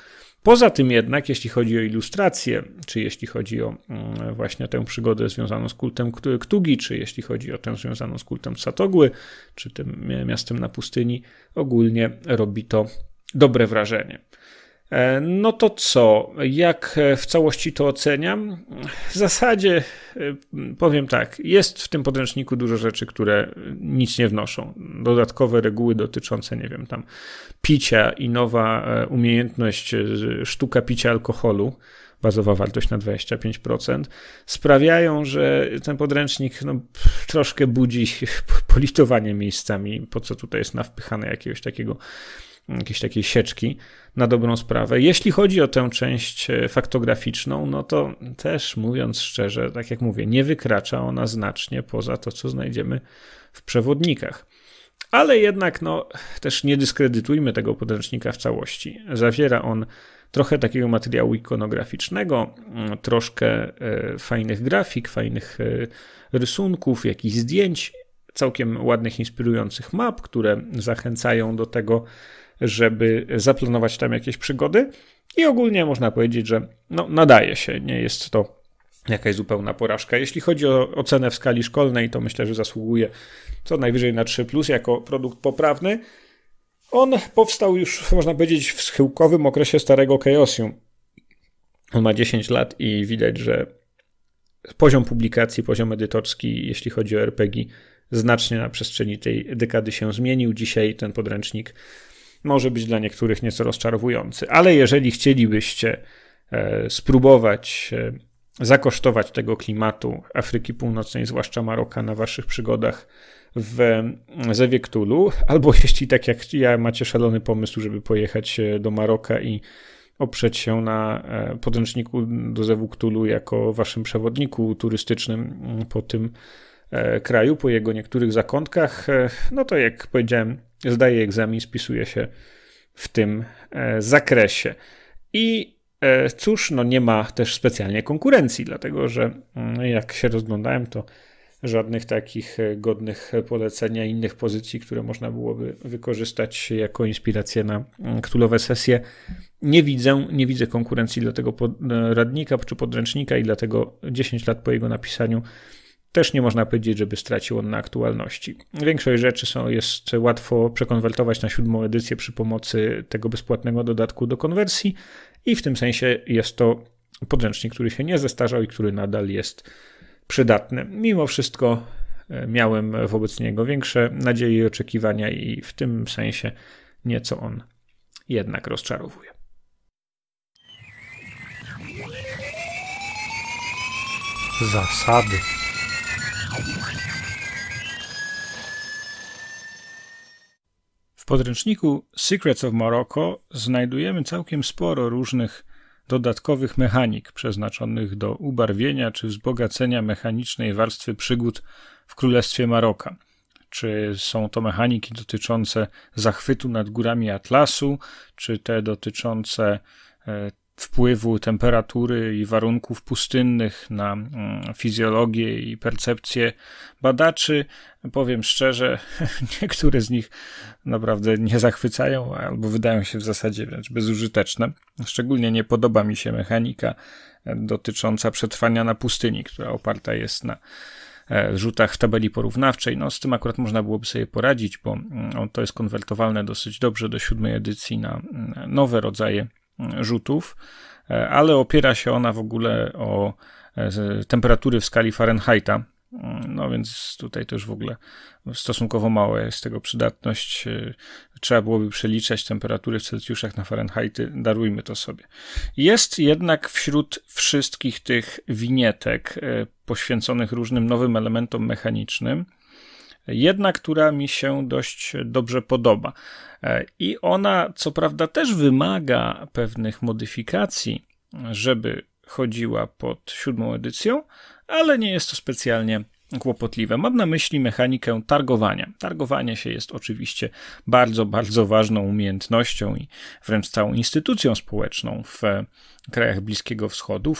Poza tym jednak, jeśli chodzi o ilustrację, czy jeśli chodzi o mm, właśnie tę przygodę związaną z kultem Ktugi, czy jeśli chodzi o tę związaną z kultem Satogły, czy tym miastem na pustyni, ogólnie robi to dobre wrażenie. E, no to co? Jak e, w całości to oceniam? W zasadzie e, powiem tak, jest w tym podręczniku dużo rzeczy, które nic nie wnoszą. Dodatkowe reguły dotyczące, nie wiem, tam picia i nowa umiejętność, sztuka picia alkoholu bazowa wartość na 25%, sprawiają, że ten podręcznik no, troszkę budzi [laughs] politowanie miejscami, po co tutaj jest nawpychane jakiegoś takiego jakiejś takiej sieczki na dobrą sprawę. Jeśli chodzi o tę część e, faktograficzną, no to też mówiąc szczerze, tak jak mówię, nie wykracza ona znacznie poza to, co znajdziemy w przewodnikach. Ale jednak no, też nie dyskredytujmy tego podręcznika w całości. Zawiera on trochę takiego materiału ikonograficznego, mm, troszkę e, fajnych grafik, fajnych e, rysunków, jakichś zdjęć, całkiem ładnych, inspirujących map, które zachęcają do tego, żeby zaplanować tam jakieś przygody. I ogólnie można powiedzieć, że no, nadaje się, nie jest to jakaś zupełna porażka. Jeśli chodzi o ocenę w skali szkolnej, to myślę, że zasługuje co najwyżej na 3 jako produkt poprawny. On powstał już, można powiedzieć, w schyłkowym okresie starego Chaosium. On ma 10 lat i widać, że poziom publikacji, poziom edytorski, jeśli chodzi o RPG, znacznie na przestrzeni tej dekady się zmienił. Dzisiaj ten podręcznik może być dla niektórych nieco rozczarowujący. Ale jeżeli chcielibyście e, spróbować e, zakosztować tego klimatu Afryki Północnej, zwłaszcza Maroka, na waszych przygodach w e, Zewiektulu, albo [laughs] jeśli tak jak ja macie szalony pomysł, żeby pojechać do Maroka i oprzeć się na podręczniku do Zewu jako waszym przewodniku turystycznym mm, po tym kraju, po jego niektórych zakątkach, no to jak powiedziałem, zdaje egzamin, spisuje się w tym e, zakresie. I e, cóż, no nie ma też specjalnie konkurencji, dlatego że mm, jak się rozglądałem, to żadnych takich e, godnych polecenia innych pozycji, które można byłoby wykorzystać jako inspirację na mm, królowe sesje. Nie widzę, nie widzę konkurencji dla tego radnika czy podręcznika i dlatego 10 lat po jego napisaniu też nie można powiedzieć, żeby stracił on na aktualności. Większość rzeczy są, jest łatwo przekonwertować na siódmą edycję przy pomocy tego bezpłatnego dodatku do konwersji i w tym sensie jest to podręcznik, który się nie zestarzał i który nadal jest przydatny. Mimo wszystko e, miałem wobec niego większe nadzieje i oczekiwania i w tym sensie nieco on jednak rozczarowuje. Zasady. podręczniku Secrets of Morocco znajdujemy całkiem sporo różnych dodatkowych mechanik przeznaczonych do ubarwienia czy wzbogacenia mechanicznej warstwy przygód w Królestwie Maroka. Czy są to mechaniki dotyczące zachwytu nad górami Atlasu, czy te dotyczące e, wpływu temperatury i warunków pustynnych na mm, fizjologię i percepcję badaczy. Powiem szczerze, [laughs] niektóre z nich naprawdę nie zachwycają albo wydają się w zasadzie wręcz bezużyteczne. Szczególnie nie podoba mi się mechanika dotycząca przetrwania na pustyni, która oparta jest na e, rzutach w tabeli porównawczej. No, z tym akurat można byłoby sobie poradzić, bo mm, to jest konwertowalne dosyć dobrze do siódmej edycji na mm, nowe rodzaje rzutów, e, ale opiera się ona w ogóle o e, temperatury w skali Fahrenheita. Mm, no więc tutaj też w ogóle stosunkowo mała jest tego przydatność. E, trzeba byłoby przeliczać temperatury w Celsjuszach na Fahrenheity. Darujmy to sobie. Jest jednak wśród wszystkich tych winietek poświęconych różnym nowym elementom mechanicznym jedna, która mi się dość dobrze podoba. E, I ona, co prawda, też wymaga pewnych modyfikacji, żeby chodziła pod siódmą edycją, ale nie jest to specjalnie kłopotliwe. Mam na myśli mechanikę targowania. Targowanie się jest oczywiście bardzo, bardzo ważną umiejętnością i wręcz całą instytucją społeczną w e, krajach Bliskiego Wschodu, e,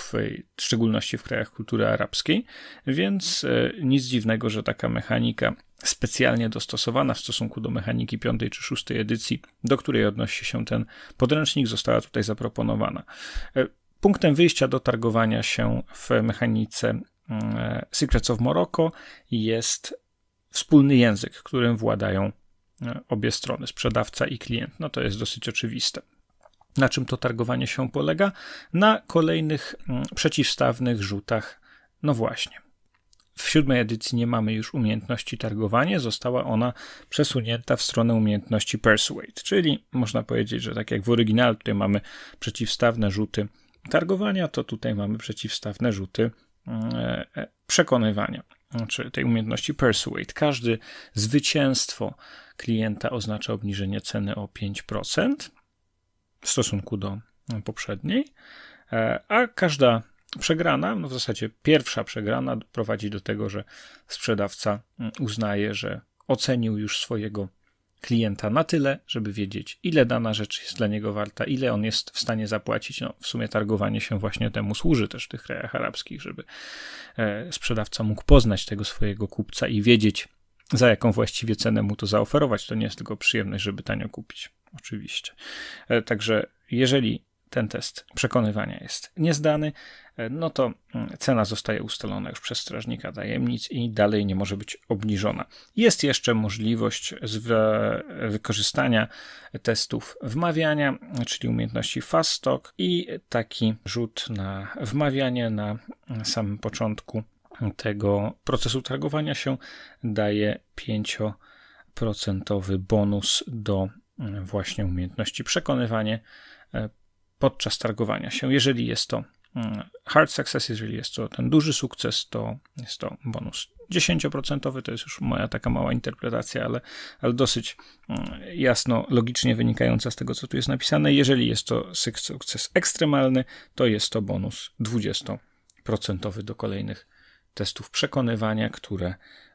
w szczególności w krajach kultury arabskiej, więc nic dziwnego, że taka mechanika specjalnie dostosowana w stosunku do mechaniki piątej czy szóstej edycji, do której odnosi się ten podręcznik, została tutaj zaproponowana. E, punktem wyjścia do targowania się w mechanice mm, e, Secrets of Morocco jest wspólny język, którym władają e, obie strony, sprzedawca i klient. No to jest dosyć oczywiste. Na czym to targowanie się polega? Na kolejnych mm, przeciwstawnych rzutach. No właśnie. W siódmej edycji nie mamy już umiejętności targowanie, została ona przesunięta w stronę umiejętności persuade, czyli można powiedzieć, że tak jak w oryginale tutaj mamy przeciwstawne rzuty targowania, to tutaj mamy przeciwstawne rzuty e, e, przekonywania, czy znaczy tej umiejętności persuade. Każde zwycięstwo klienta oznacza obniżenie ceny o 5% w stosunku do poprzedniej, e, a każda przegrana, no w zasadzie pierwsza przegrana prowadzi do tego, że sprzedawca mm, uznaje, że ocenił już swojego klienta na tyle, żeby wiedzieć, ile dana rzecz jest dla niego warta, ile on jest w stanie zapłacić. No, w sumie targowanie się właśnie temu służy też w tych krajach arabskich, żeby e, sprzedawca mógł poznać tego swojego kupca i wiedzieć, za jaką właściwie cenę mu to zaoferować. To nie jest tylko przyjemność, żeby tanio kupić. Oczywiście. E, także jeżeli ten test przekonywania jest niezdany, e, no to mm, cena zostaje ustalona już przez strażnika tajemnic i dalej nie może być obniżona. Jest jeszcze możliwość wykorzystania testów wmawiania, czyli umiejętności fast stock i taki rzut na wmawianie na mm, samym początku tego procesu targowania się daje 5% bonus do mm, właśnie umiejętności przekonywania. E, podczas targowania się. Jeżeli jest to mm, hard success, jeżeli jest to ten duży sukces, to jest to bonus 10% to jest już moja taka mała interpretacja, ale, ale dosyć mm, jasno, logicznie wynikająca z tego, co tu jest napisane. Jeżeli jest to sukces ekstremalny, to jest to bonus 20% do kolejnych testów przekonywania, które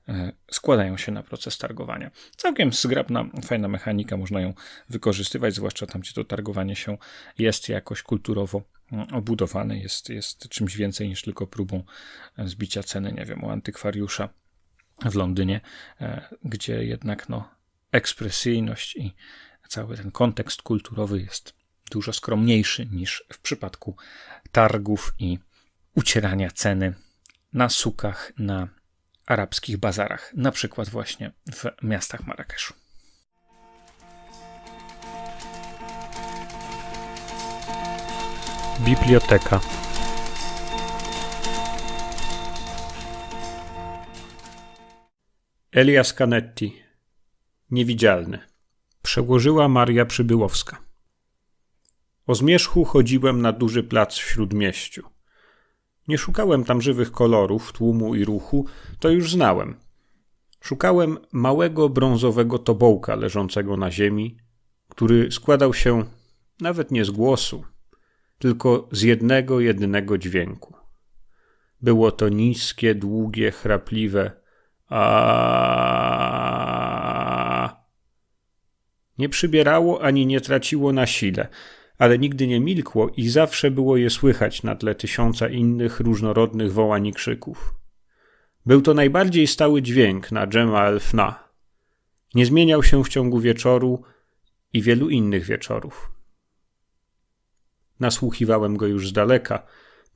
E, składają się na proces targowania. Całkiem zgrabna, fajna mechanika, można ją wykorzystywać, zwłaszcza tam, gdzie to targowanie się jest jakoś kulturowo mm, obudowane, jest, jest czymś więcej niż tylko próbą e, zbicia ceny, nie wiem, u antykwariusza w Londynie, e, gdzie jednak no, ekspresyjność i cały ten kontekst kulturowy jest dużo skromniejszy niż w przypadku targów i ucierania ceny na sukach, na arabskich bazarach, na przykład właśnie w miastach Marrakeszu. Biblioteka. Elias Canetti. Niewidzialny. Przełożyła Maria Przybyłowska. O zmierzchu chodziłem na duży plac w śródmieściu. Nie szukałem tam żywych kolorów, tłumu i ruchu, to już znałem. Szukałem małego brązowego tobołka leżącego na ziemi, który składał się nawet nie z głosu, tylko z jednego jedynego dźwięku. Było to niskie, długie, chrapliwe a. Nie przybierało ani nie traciło na sile ale nigdy nie milkło i zawsze było je słychać na tle tysiąca innych różnorodnych wołań i krzyków. Był to najbardziej stały dźwięk na Dżema Elfna. Nie zmieniał się w ciągu wieczoru i wielu innych wieczorów. Nasłuchiwałem go już z daleka.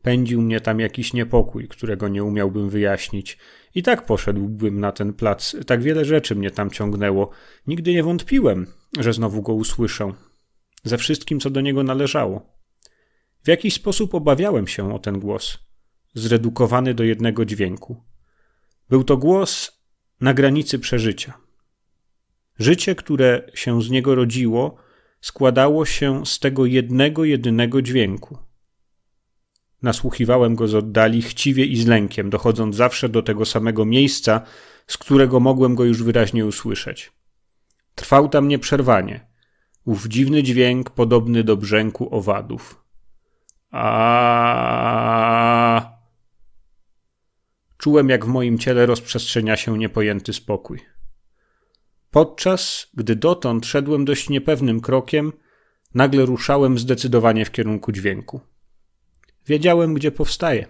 Pędził mnie tam jakiś niepokój, którego nie umiałbym wyjaśnić. I tak poszedłbym na ten plac. Tak wiele rzeczy mnie tam ciągnęło. Nigdy nie wątpiłem, że znowu go usłyszę, ze wszystkim, co do niego należało. W jakiś sposób obawiałem się o ten głos, zredukowany do jednego dźwięku. Był to głos na granicy przeżycia. Życie, które się z niego rodziło, składało się z tego jednego, jedynego dźwięku. Nasłuchiwałem go z oddali chciwie i z lękiem, dochodząc zawsze do tego samego miejsca, z którego mogłem go już wyraźnie usłyszeć. Trwał tam nieprzerwanie, ów dziwny dźwięk podobny do brzęku owadów. A. Czułem, jak w moim ciele rozprzestrzenia się niepojęty spokój. Podczas gdy dotąd szedłem dość niepewnym krokiem, nagle ruszałem zdecydowanie w kierunku dźwięku. Wiedziałem, gdzie powstaje.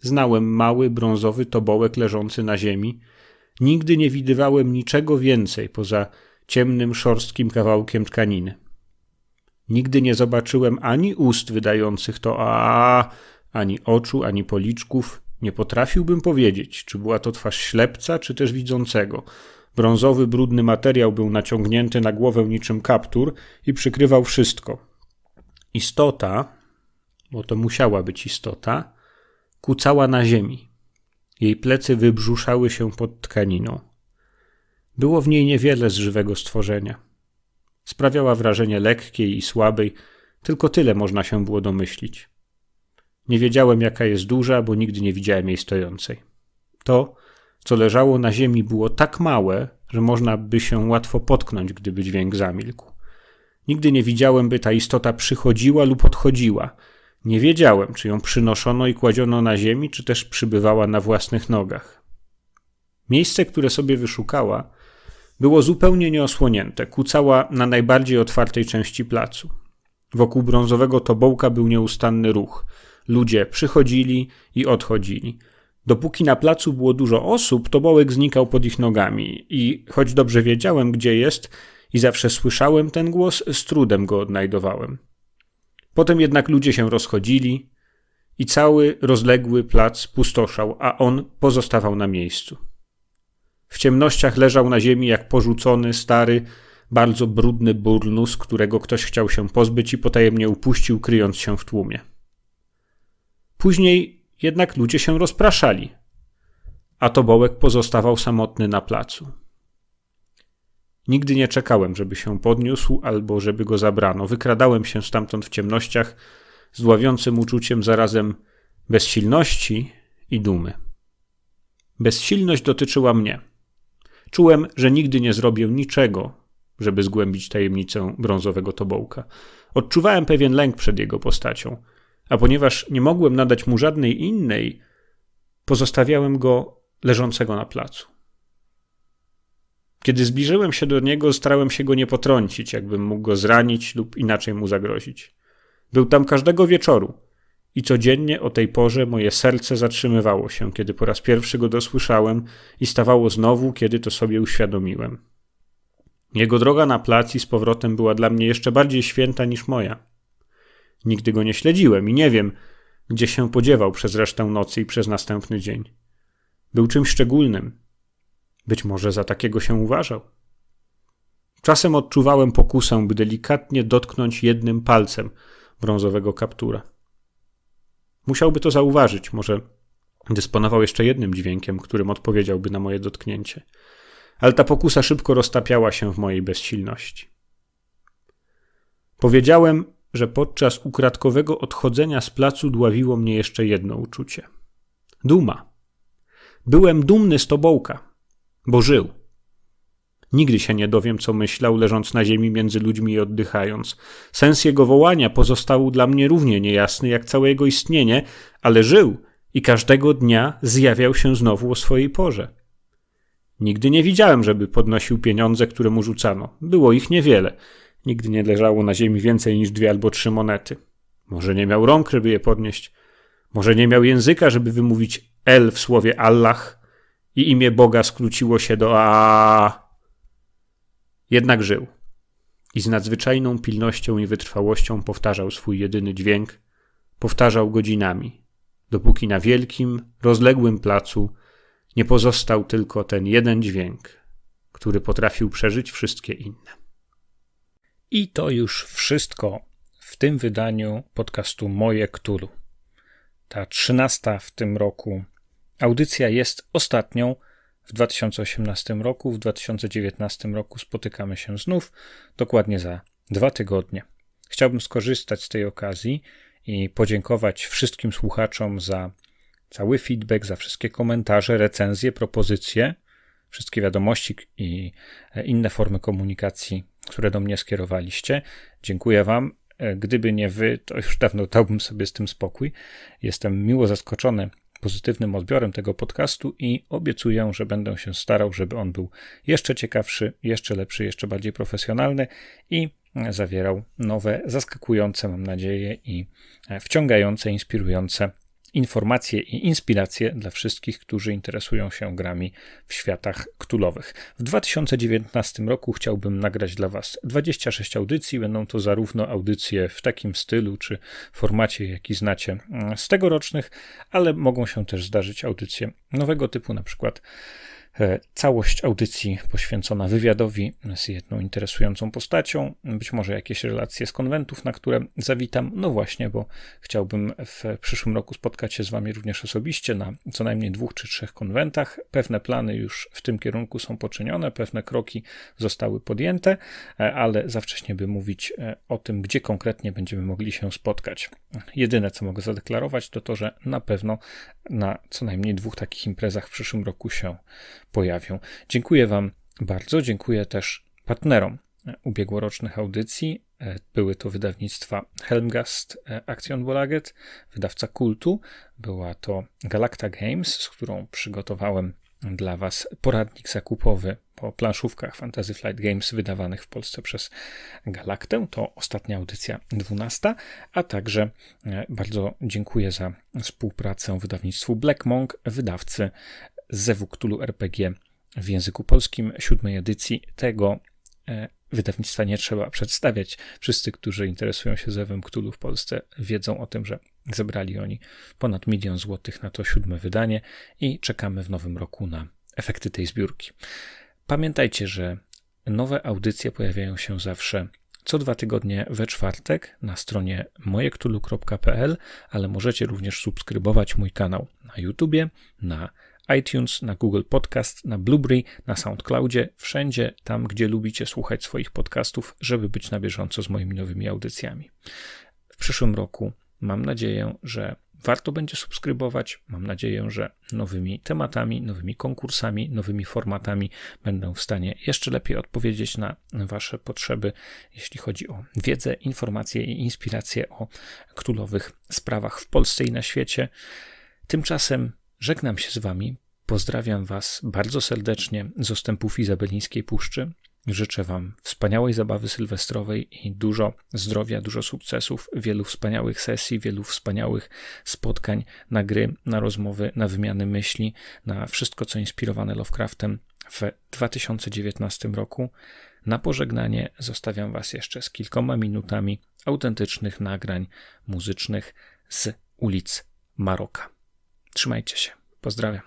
Znałem mały, brązowy tobołek leżący na ziemi. Nigdy nie widywałem niczego więcej poza ciemnym, szorstkim kawałkiem tkaniny. Nigdy nie zobaczyłem ani ust wydających to a, ani oczu, ani policzków. Nie potrafiłbym powiedzieć, czy była to twarz ślepca, czy też widzącego. Brązowy, brudny materiał był naciągnięty na głowę niczym kaptur i przykrywał wszystko. Istota, bo to musiała być istota, kucała na ziemi. Jej plecy wybrzuszały się pod tkaniną. Było w niej niewiele z żywego stworzenia. Sprawiała wrażenie lekkiej i słabej, tylko tyle można się było domyślić. Nie wiedziałem, jaka jest duża, bo nigdy nie widziałem jej stojącej. To, co leżało na ziemi, było tak małe, że można by się łatwo potknąć, gdyby dźwięk zamilkł. Nigdy nie widziałem, by ta istota przychodziła lub odchodziła. Nie wiedziałem, czy ją przynoszono i kładziono na ziemi, czy też przybywała na własnych nogach. Miejsce, które sobie wyszukała, było zupełnie nieosłonięte, kucała na najbardziej otwartej części placu. Wokół brązowego tobołka był nieustanny ruch. Ludzie przychodzili i odchodzili. Dopóki na placu było dużo osób, tobołek znikał pod ich nogami i choć dobrze wiedziałem, gdzie jest i zawsze słyszałem ten głos, z trudem go odnajdowałem. Potem jednak ludzie się rozchodzili i cały rozległy plac pustoszał, a on pozostawał na miejscu. W ciemnościach leżał na ziemi jak porzucony, stary, bardzo brudny burnus, którego ktoś chciał się pozbyć i potajemnie upuścił, kryjąc się w tłumie. Później jednak ludzie się rozpraszali, a tobołek pozostawał samotny na placu. Nigdy nie czekałem, żeby się podniósł albo żeby go zabrano. Wykradałem się stamtąd w ciemnościach z dławiącym uczuciem zarazem bezsilności i dumy. Bezsilność dotyczyła mnie. Czułem, że nigdy nie zrobię niczego, żeby zgłębić tajemnicę brązowego tobołka. Odczuwałem pewien lęk przed jego postacią, a ponieważ nie mogłem nadać mu żadnej innej, pozostawiałem go leżącego na placu. Kiedy zbliżyłem się do niego, starałem się go nie potrącić, jakbym mógł go zranić lub inaczej mu zagrozić. Był tam każdego wieczoru, i codziennie o tej porze moje serce zatrzymywało się, kiedy po raz pierwszy go dosłyszałem, i stawało znowu, kiedy to sobie uświadomiłem. Jego droga na plac i z powrotem była dla mnie jeszcze bardziej święta niż moja. Nigdy go nie śledziłem i nie wiem, gdzie się podziewał przez resztę nocy i przez następny dzień. Był czymś szczególnym. Być może za takiego się uważał. Czasem odczuwałem pokusę, by delikatnie dotknąć jednym palcem brązowego kaptura. Musiałby to zauważyć, może dysponował jeszcze jednym dźwiękiem, którym odpowiedziałby na moje dotknięcie. Ale ta pokusa szybko roztapiała się w mojej bezsilności. Powiedziałem, że podczas ukradkowego odchodzenia z placu dławiło mnie jeszcze jedno uczucie. Duma. Byłem dumny z Tobołka, bo żył. Nigdy się nie dowiem, co myślał, leżąc na ziemi między ludźmi i oddychając. Sens jego wołania pozostał dla mnie równie niejasny jak całe jego istnienie, ale żył i każdego dnia zjawiał się znowu o swojej porze. Nigdy nie widziałem, żeby podnosił pieniądze, które mu rzucano. Było ich niewiele. Nigdy nie leżało na ziemi więcej niż dwie albo trzy monety. Może nie miał rąk, żeby je podnieść. Może nie miał języka, żeby wymówić El w słowie Allah i imię Boga skróciło się do A. Jednak żył i z nadzwyczajną pilnością i wytrwałością powtarzał swój jedyny dźwięk, powtarzał godzinami, dopóki na wielkim, rozległym placu nie pozostał tylko ten jeden dźwięk, który potrafił przeżyć wszystkie inne. I to już wszystko w tym wydaniu podcastu Moje Ktulu. Ta trzynasta w tym roku audycja jest ostatnią w 2018 roku, w 2019 roku spotykamy się znów, dokładnie za dwa tygodnie. Chciałbym skorzystać z tej okazji i podziękować wszystkim słuchaczom za cały feedback, za wszystkie komentarze, recenzje, propozycje, wszystkie wiadomości i e, inne formy komunikacji, które do mnie skierowaliście. Dziękuję Wam. E, gdyby nie Wy, to już dawno dałbym sobie z tym spokój. Jestem miło zaskoczony pozytywnym odbiorem tego podcastu i obiecuję, że będę się starał, żeby on był jeszcze ciekawszy, jeszcze lepszy, jeszcze bardziej profesjonalny i zawierał nowe, zaskakujące, mam nadzieję, i e, wciągające, inspirujące informacje i inspiracje dla wszystkich, którzy interesują się grami w światach ktulowych. W 2019 roku chciałbym nagrać dla Was 26 audycji. Będą to zarówno audycje w takim stylu czy formacie, jaki znacie mm, z tegorocznych, ale mogą się też zdarzyć audycje nowego typu, na przykład E, całość audycji poświęcona wywiadowi z jedną interesującą postacią, być może jakieś relacje z konwentów, na które zawitam. No właśnie, bo chciałbym w przyszłym roku spotkać się z Wami również osobiście na co najmniej dwóch czy trzech konwentach. Pewne plany już w tym kierunku są poczynione, pewne kroki zostały podjęte, e, ale za wcześnie by mówić e, o tym, gdzie konkretnie będziemy mogli się spotkać. Jedyne, co mogę zadeklarować, to to, że na pewno na co najmniej dwóch takich imprezach w przyszłym roku się pojawią. Dziękuję Wam bardzo, dziękuję też partnerom ubiegłorocznych audycji. E, były to wydawnictwa Helmgast e, Action Bolaget, wydawca kultu, była to Galacta Games, z którą przygotowałem dla Was poradnik zakupowy po planszówkach Fantasy Flight Games wydawanych w Polsce przez Galaktę. To ostatnia audycja 12, a także e, bardzo dziękuję za współpracę wydawnictwu Black Monk, wydawcy Zewu Cthulhu RPG w języku polskim, siódmej edycji. Tego e, wydawnictwa nie trzeba przedstawiać. Wszyscy, którzy interesują się Zewem Cthulhu w Polsce, wiedzą o tym, że zebrali oni ponad milion złotych na to siódme wydanie i czekamy w nowym roku na efekty tej zbiórki. Pamiętajcie, że nowe audycje pojawiają się zawsze co dwa tygodnie we czwartek na stronie mojektulu.pl, ale możecie również subskrybować mój kanał na YouTubie, na iTunes, na Google Podcast, na Blueberry, na SoundCloudzie, wszędzie tam, gdzie lubicie słuchać swoich podcastów, żeby być na bieżąco z moimi nowymi audycjami. W przyszłym roku mam nadzieję, że warto będzie subskrybować. Mam nadzieję, że nowymi tematami, nowymi konkursami, nowymi formatami będę w stanie jeszcze lepiej odpowiedzieć na Wasze potrzeby, jeśli chodzi o wiedzę, informacje i inspiracje o królowych sprawach w Polsce i na świecie. Tymczasem Żegnam się z Wami, pozdrawiam Was bardzo serdecznie z ostępów Izabelińskiej Puszczy. Życzę Wam wspaniałej zabawy sylwestrowej i dużo zdrowia, dużo sukcesów, wielu wspaniałych sesji, wielu wspaniałych spotkań na gry, na rozmowy, na wymiany myśli, na wszystko, co inspirowane Lovecraftem w 2019 roku. Na pożegnanie zostawiam Was jeszcze z kilkoma minutami autentycznych nagrań muzycznych z ulic Maroka. Trzymajcie się. Pozdrawiam.